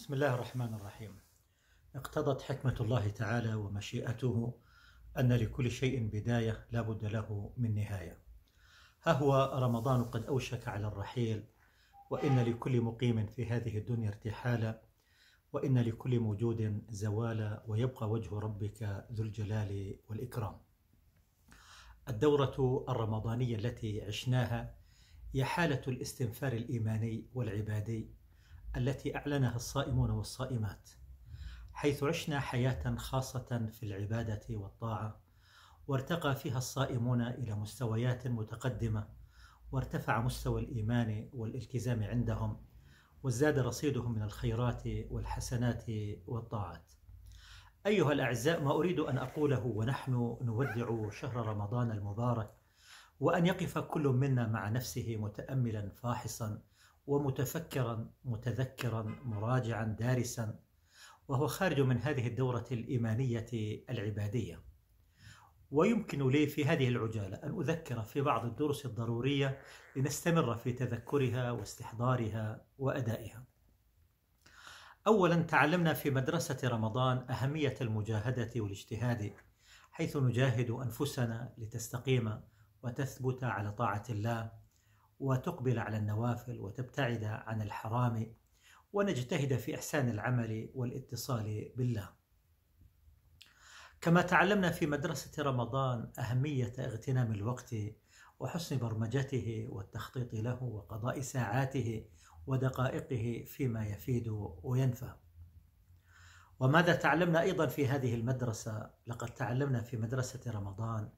بسم الله الرحمن الرحيم اقتضت حكمة الله تعالى ومشيئته أن لكل شيء بداية لا بد له من نهاية ها هو رمضان قد أوشك على الرحيل وإن لكل مقيم في هذه الدنيا ارتحالا وإن لكل موجود زوالا ويبقى وجه ربك ذو الجلال والإكرام الدورة الرمضانية التي عشناها هي حالة الاستنفار الإيماني والعبادي التي اعلنها الصائمون والصائمات حيث عشنا حياه خاصه في العباده والطاعه وارتقى فيها الصائمون الى مستويات متقدمه وارتفع مستوى الايمان والالتزام عندهم وازداد رصيدهم من الخيرات والحسنات والطاعات ايها الاعزاء ما اريد ان اقوله ونحن نودع شهر رمضان المبارك وان يقف كل منا مع نفسه متاملا فاحصا ومتفكرا متذكرا مراجعا دارسا وهو خارج من هذه الدورة الإيمانية العبادية ويمكن لي في هذه العجالة أن أذكر في بعض الدروس الضرورية لنستمر في تذكرها واستحضارها وأدائها أولا تعلمنا في مدرسة رمضان أهمية المجاهدة والاجتهاد حيث نجاهد أنفسنا لتستقيم وتثبت على طاعة الله وتقبل على النوافل وتبتعد عن الحرام ونجتهد في إحسان العمل والاتصال بالله كما تعلمنا في مدرسة رمضان أهمية اغتنام الوقت وحسن برمجته والتخطيط له وقضاء ساعاته ودقائقه فيما يفيد وينفع. وماذا تعلمنا ايضا في هذه المدرسه؟ لقد تعلمنا في مدرسه رمضان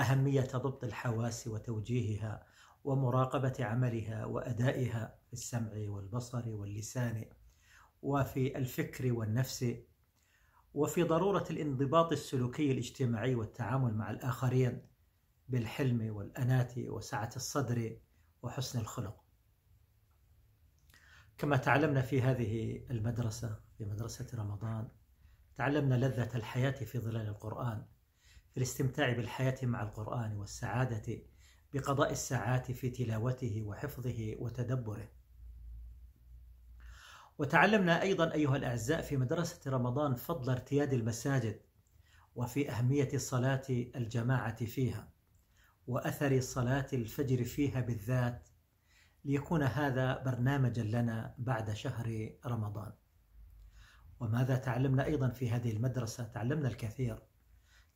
أهمية ضبط الحواس وتوجيهها ومراقبة عملها وأدائها في السمع والبصر واللسان وفي الفكر والنفس وفي ضرورة الانضباط السلوكي الاجتماعي والتعامل مع الآخرين بالحلم والأناة وسعة الصدر وحسن الخلق كما تعلمنا في هذه المدرسة في مدرسة رمضان تعلمنا لذة الحياة في ظلال القرآن في الاستمتاع بالحياة مع القرآن والسعادة بقضاء الساعات في تلاوته وحفظه وتدبره. وتعلمنا أيضا أيها الأعزاء في مدرسة رمضان فضل ارتياد المساجد وفي أهمية صلاة الجماعة فيها وأثر صلاة الفجر فيها بالذات ليكون هذا برنامجا لنا بعد شهر رمضان. وماذا تعلمنا أيضا في هذه المدرسة؟ تعلمنا الكثير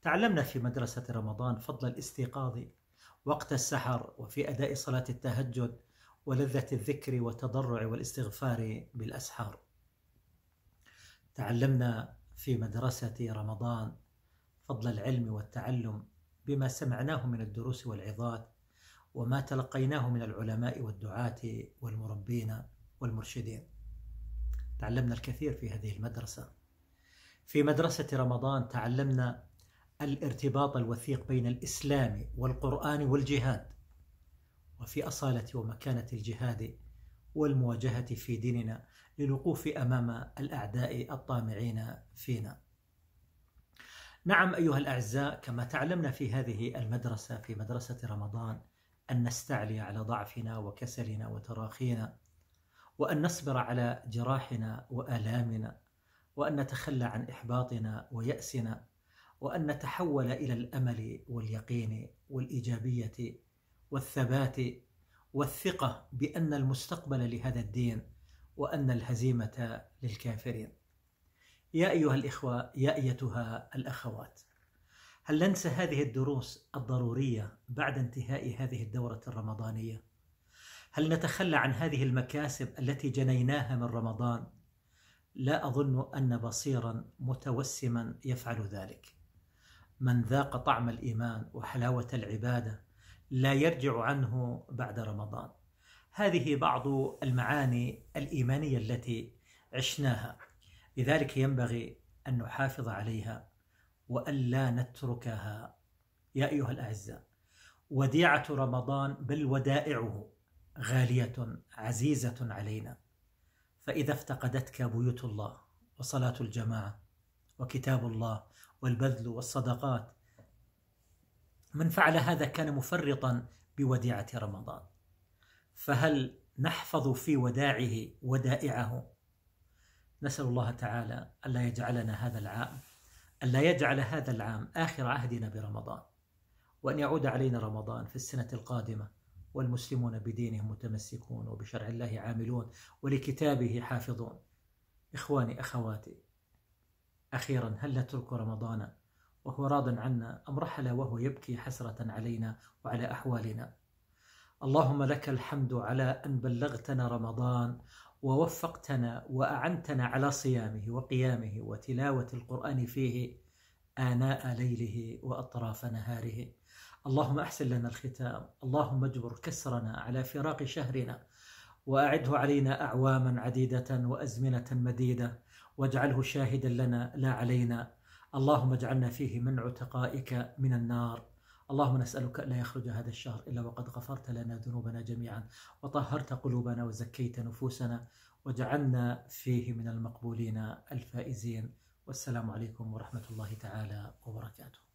تعلمنا في مدرسة رمضان فضل الاستيقاظ وقت السحر وفي أداء صلاة التهجد ولذة الذكر والتضرع والاستغفار بالأسحار. تعلمنا في مدرسة رمضان فضل العلم والتعلم بما سمعناه من الدروس والعظات وما تلقيناه من العلماء والدعاة والمربين والمرشدين. تعلمنا الكثير في هذه المدرسة. في مدرسة رمضان تعلمنا الارتباط الوثيق بين الإسلام والقرآن والجهاد وفي أصالة ومكانة الجهاد والمواجهة في ديننا للوقوف أمام الأعداء الطامعين فينا نعم أيها الأعزاء كما تعلمنا في هذه المدرسة في مدرسة رمضان أن نستعلي على ضعفنا وكسلنا وتراخينا وأن نصبر على جراحنا وآلامنا وأن نتخلى عن إحباطنا ويأسنا وأن نتحول إلى الأمل واليقين والإيجابية والثبات والثقة بأن المستقبل لهذا الدين وأن الهزيمة للكافرين. يا أيها الإخوة، يا أيتها الأخوات، هل ننسى هذه الدروس الضرورية بعد انتهاء هذه الدورة الرمضانية؟ هل نتخلى عن هذه المكاسب التي جنيناها من رمضان؟ لا أظن أن بصيرا متوسما يفعل ذلك. من ذاق طعم الايمان وحلاوه العباده لا يرجع عنه بعد رمضان. هذه بعض المعاني الايمانيه التي عشناها لذلك ينبغي ان نحافظ عليها والا نتركها. يا ايها الاعزاء وديعه رمضان بل ودائعه غاليه عزيزه علينا. فاذا افتقدتك بيوت الله وصلاه الجماعه وكتاب الله والبذل والصدقات من فعل هذا كان مفرطا بوديعة رمضان فهل نحفظ في وداعه ودائعه نسأل الله تعالى ألا يجعلنا هذا العام ألا يجعل هذا العام آخر عهدنا برمضان وأن يعود علينا رمضان في السنة القادمة والمسلمون بدينهم متمسكون وبشرع الله عاملون ولكتابه حافظون إخواني أخواتي أخيرا هل نترك رمضان وهو راض عنا أم رحل وهو يبكي حسرة علينا وعلى أحوالنا اللهم لك الحمد على أن بلغتنا رمضان ووفقتنا وأعنتنا على صيامه وقيامه وتلاوة القرآن فيه آناء ليله وأطراف نهاره اللهم أحسن لنا الختام اللهم اجبر كسرنا على فراق شهرنا واعده علينا اعواما عديده وازمنه مديده واجعله شاهدا لنا لا علينا اللهم اجعلنا فيه من عتقائك من النار اللهم نسألك ألا يخرج هذا الشهر إلا وقد غفرت لنا ذنوبنا جميعا وطهرت قلوبنا وزكيت نفوسنا وجعلنا فيه من المقبولين الفائزين والسلام عليكم ورحمة الله تعالى وبركاته